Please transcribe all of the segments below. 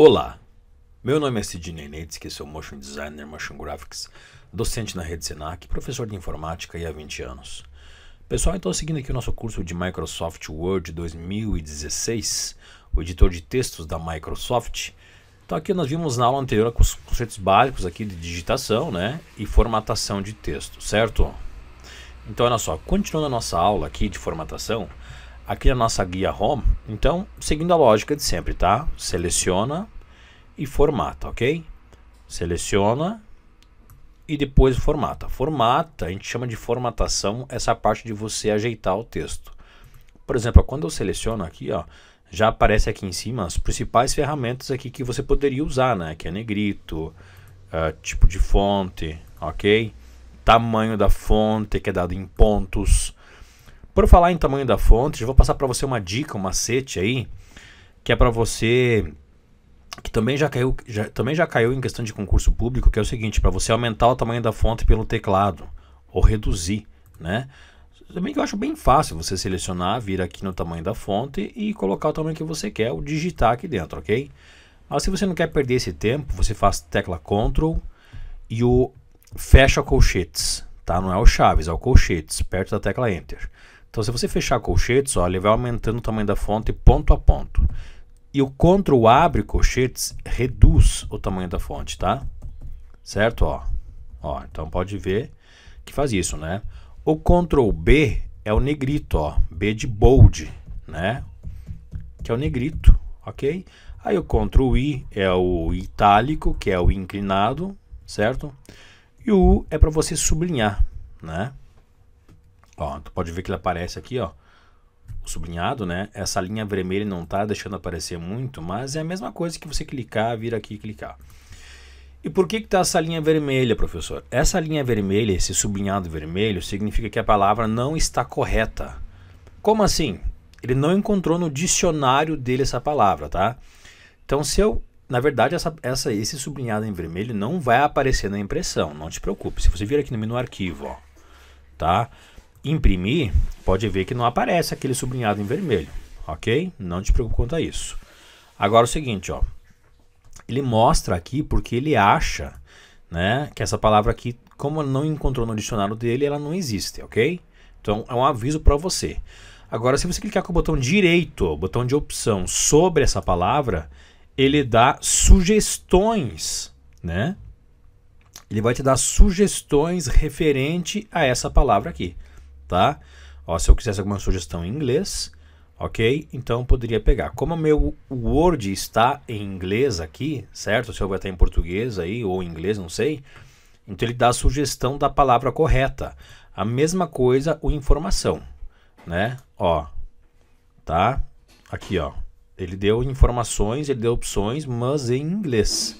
Olá, meu nome é Sidney Neitzke, que sou motion designer, motion graphics, docente na rede Senac, professor de informática e há 20 anos. Pessoal, então seguindo aqui o nosso curso de Microsoft Word 2016, o editor de textos da Microsoft. Então aqui nós vimos na aula anterior os conceitos básicos aqui de digitação, né, e formatação de texto, certo? Então olha só, continuando a nossa aula aqui de formatação, aqui na é nossa guia Home, então, seguindo a lógica de sempre, tá? Seleciona e formata, ok? Seleciona e depois formata. Formata, a gente chama de formatação essa parte de você ajeitar o texto. Por exemplo, quando eu seleciono aqui, ó, já aparece aqui em cima as principais ferramentas aqui que você poderia usar, né? Que é negrito, uh, tipo de fonte, ok? Tamanho da fonte que é dado em pontos, por falar em tamanho da fonte, eu vou passar para você uma dica, um macete aí, que é para você que também já caiu, já, também já caiu em questão de concurso público, que é o seguinte, para você aumentar o tamanho da fonte pelo teclado ou reduzir, né? Também que eu acho bem fácil você selecionar, vir aqui no tamanho da fonte e colocar o tamanho que você quer, ou digitar aqui dentro, ok? Mas se você não quer perder esse tempo, você faz tecla Ctrl e o fecha colchetes, tá? Não é o chaves, é o colchetes, perto da tecla Enter. Então, se você fechar colchetes, ó, ele vai aumentando o tamanho da fonte ponto a ponto. E o Ctrl abre colchetes reduz o tamanho da fonte, tá? Certo? Ó. ó então, pode ver que faz isso, né? O Ctrl B é o negrito, ó. B de bold, né? Que é o negrito, ok? Aí o Ctrl I é o itálico, que é o inclinado, certo? E o U é para você sublinhar, né? Ó, tu pode ver que ele aparece aqui, ó. Sublinhado, né? Essa linha vermelha não tá deixando aparecer muito, mas é a mesma coisa que você clicar, vir aqui e clicar. E por que tá essa linha vermelha, professor? Essa linha vermelha, esse sublinhado vermelho, significa que a palavra não está correta. Como assim? Ele não encontrou no dicionário dele essa palavra, tá? Então, se eu. Na verdade, essa, essa, esse sublinhado em vermelho não vai aparecer na impressão, não te preocupe. Se você vir aqui no menu arquivo, ó, tá? imprimir, pode ver que não aparece aquele sublinhado em vermelho, ok? Não te preocupe quanto a isso. Agora é o seguinte, ó. Ele mostra aqui porque ele acha, né, que essa palavra aqui, como não encontrou no dicionário dele, ela não existe, ok? Então é um aviso para você. Agora, se você clicar com o botão direito, botão de opção sobre essa palavra, ele dá sugestões, né? Ele vai te dar sugestões referente a essa palavra aqui tá? Ó, se eu quisesse alguma sugestão em inglês, ok? Então poderia pegar. Como meu Word está em inglês aqui, certo? se eu vou estar em português aí ou em inglês, não sei. Então ele dá a sugestão da palavra correta. A mesma coisa o informação, né? Ó, tá? Aqui, ó. Ele deu informações, ele deu opções, mas em inglês,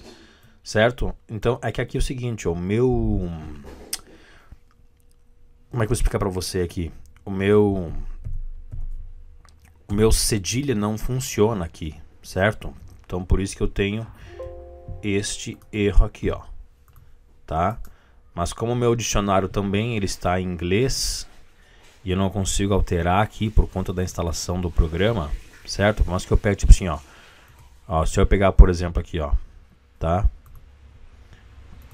certo? Então é que aqui é o seguinte, o meu como é que eu vou explicar para você aqui? O meu. O meu cedilha não funciona aqui, certo? Então por isso que eu tenho este erro aqui, ó. Tá? Mas como o meu dicionário também ele está em inglês e eu não consigo alterar aqui por conta da instalação do programa, certo? Mas que eu pego tipo assim, ó. Ó, se eu pegar, por exemplo, aqui, ó, tá?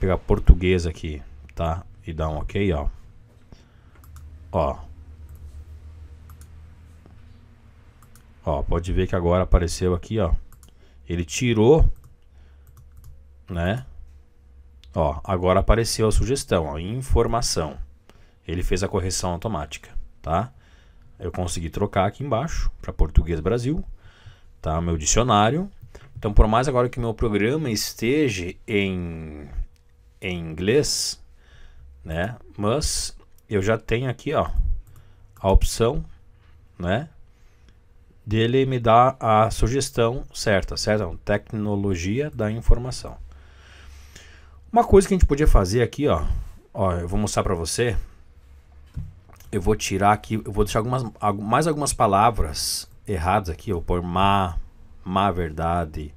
pegar português aqui, tá? E dar um OK, ó. Ó. Ó, pode ver que agora apareceu aqui, ó. Ele tirou, né? Ó, agora apareceu a sugestão, ó, informação. Ele fez a correção automática, tá? Eu consegui trocar aqui embaixo para português Brasil, tá? Meu dicionário. Então, por mais agora que meu programa esteja em, em inglês, né? Mas eu já tenho aqui, ó, a opção, né? Dele me dar a sugestão certa, certo? Tecnologia da informação. Uma coisa que a gente podia fazer aqui, ó, ó, eu vou mostrar para você. Eu vou tirar aqui, eu vou deixar algumas, mais algumas palavras erradas aqui, eu por má, má verdade,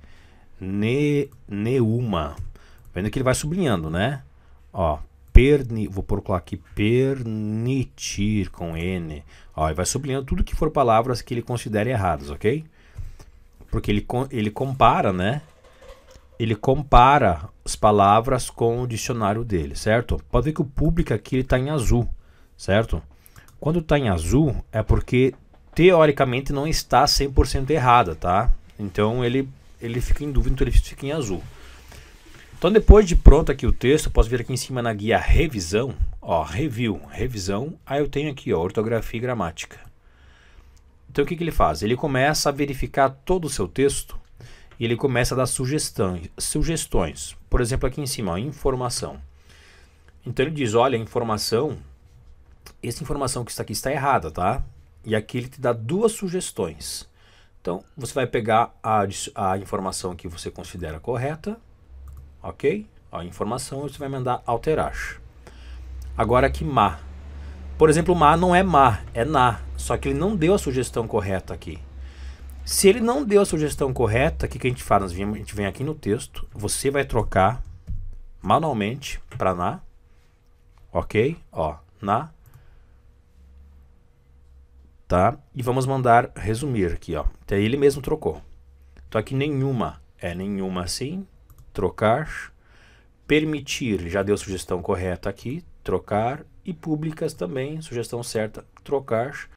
ne, neuma. Vendo que ele vai sublinhando, né? Ó, perni, vou procurar aqui permitir com N. Ó, e vai sublinhando tudo que for palavras que ele considere erradas, ok? Porque ele, ele compara, né? Ele compara as palavras com o dicionário dele, certo? Pode ver que o público aqui está em azul, certo? Quando está em azul é porque teoricamente não está 100% errada, tá? Então ele, ele fica em dúvida, então ele fica em azul. Então, depois de pronto aqui o texto, posso vir aqui em cima na guia revisão, ó, review, revisão, aí eu tenho aqui, ó, ortografia e gramática. Então, o que, que ele faz? Ele começa a verificar todo o seu texto e ele começa a dar sugestões, sugestões. Por exemplo, aqui em cima, ó, informação. Então, ele diz, olha, informação, essa informação que está aqui está errada, tá? E aqui ele te dá duas sugestões. Então, você vai pegar a, a informação que você considera correta ok? A informação você vai mandar alterar. Agora aqui má. Por exemplo, má não é má, é na. Só que ele não deu a sugestão correta aqui. Se ele não deu a sugestão correta, o que, que a gente faz? a gente vem aqui no texto, você vai trocar manualmente para na, ok? Ó, na, tá? E vamos mandar resumir aqui, ó. Até então, ele mesmo trocou. Então aqui nenhuma é nenhuma assim, trocar, permitir, já deu sugestão correta aqui, trocar, e públicas também, sugestão certa, trocar,